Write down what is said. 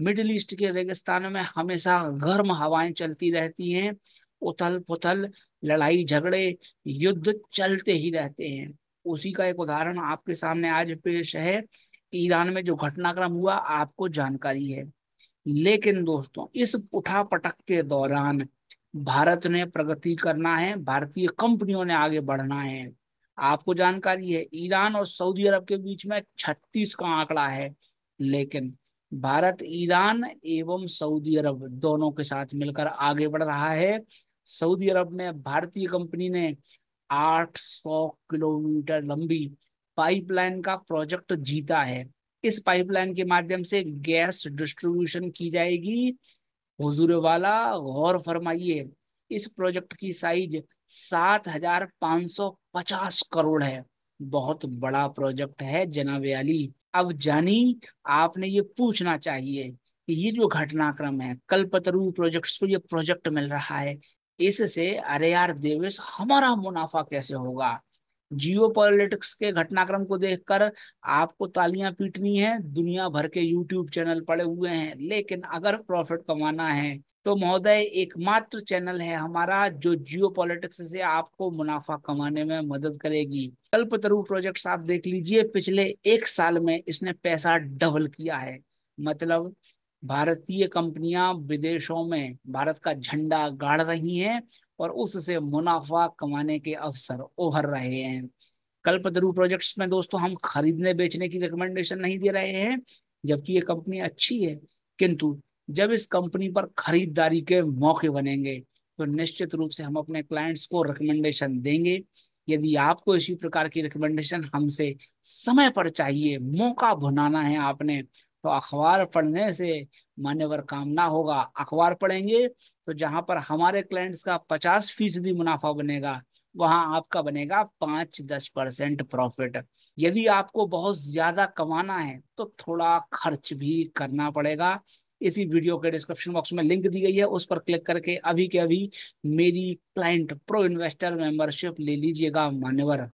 middle east के रेगिस्तानों में हमेशा गर्म हवाएं चलती रहती हैं उथल पुथल लड़ाई झगड़े युद्ध चलते ही रहते हैं उसी का एक उदाहरण आपके सामने आज पेश है ईरान में जो घटनाक्रम हुआ आपको जानकारी है लेकिन दोस्तों इस उठा पटक के दौरान भारत ने प्रगति करना है भारतीय कंपनियों ने आगे बढ़ना है आपको जानकारी है ईरान और सऊदी अरब के बीच में छत्तीस का आंकड़ा है लेकिन भारत ईरान एवं सऊदी अरब दोनों के साथ मिलकर आगे बढ़ रहा है सऊदी अरब में भारतीय कंपनी ने 800 किलोमीटर लंबी पाइपलाइन का प्रोजेक्ट जीता है इस पाइपलाइन के माध्यम से गैस डिस्ट्रीब्यूशन की जाएगी हजूर वाला गौर फरमाइए इस प्रोजेक्ट की साइज सात हजार सौ पचास करोड़ है बहुत बड़ा प्रोजेक्ट है जनावे अली अब जानी आपने ये पूछना चाहिए कि ये जो घटनाक्रम है कल्पतरु प्रोजेक्ट्स को ये प्रोजेक्ट मिल रहा है इससे अरे यार देवेश हमारा मुनाफा कैसे होगा जियो पॉलिटिक्स के घटनाक्रम को देखकर आपको तालियां पीटनी है दुनिया भर के यूट्यूब चैनल पड़े हुए हैं लेकिन अगर प्रॉफिट कमाना है तो महोदय एकमात्र चैनल है हमारा जो जियो पॉलिटिक्स से आपको मुनाफा कमाने में मदद करेगी तरु प्रोजेक्ट आप देख लीजिए पिछले एक साल में इसने पैसा डबल किया है मतलब भारतीय कंपनियां विदेशों में भारत का झंडा गाड़ रही हैं और उससे मुनाफा कमाने के अवसर उभर रहे हैं कल्पतरु प्रोजेक्ट्स में दोस्तों हम खरीदने बेचने की रिकमेंडेशन नहीं दे रहे हैं जबकि ये कंपनी अच्छी है किंतु जब इस कंपनी पर खरीदारी के मौके बनेंगे तो निश्चित रूप से हम अपने क्लाइंट्स को रिकमेंडेशन देंगे यदि आपको इसी प्रकार की रिकमेंडेशन हमसे समय पर चाहिए मौका भुनाना है आपने तो अखबार पढ़ने से मान्यवर कामना होगा अखबार पढ़ेंगे तो जहां पर हमारे क्लाइंट्स का पचास फीसदी मुनाफा बनेगा वहां आपका बनेगा पाँच दस परसेंट प्रॉफिट यदि आपको बहुत ज्यादा कमाना है तो थोड़ा खर्च भी करना पड़ेगा इसी वीडियो के डिस्क्रिप्शन बॉक्स में लिंक दी गई है उस पर क्लिक करके अभी के अभी मेरी क्लाइंट प्रो इन्वेस्टर मेंबरशिप ले लीजिएगा मान्यवर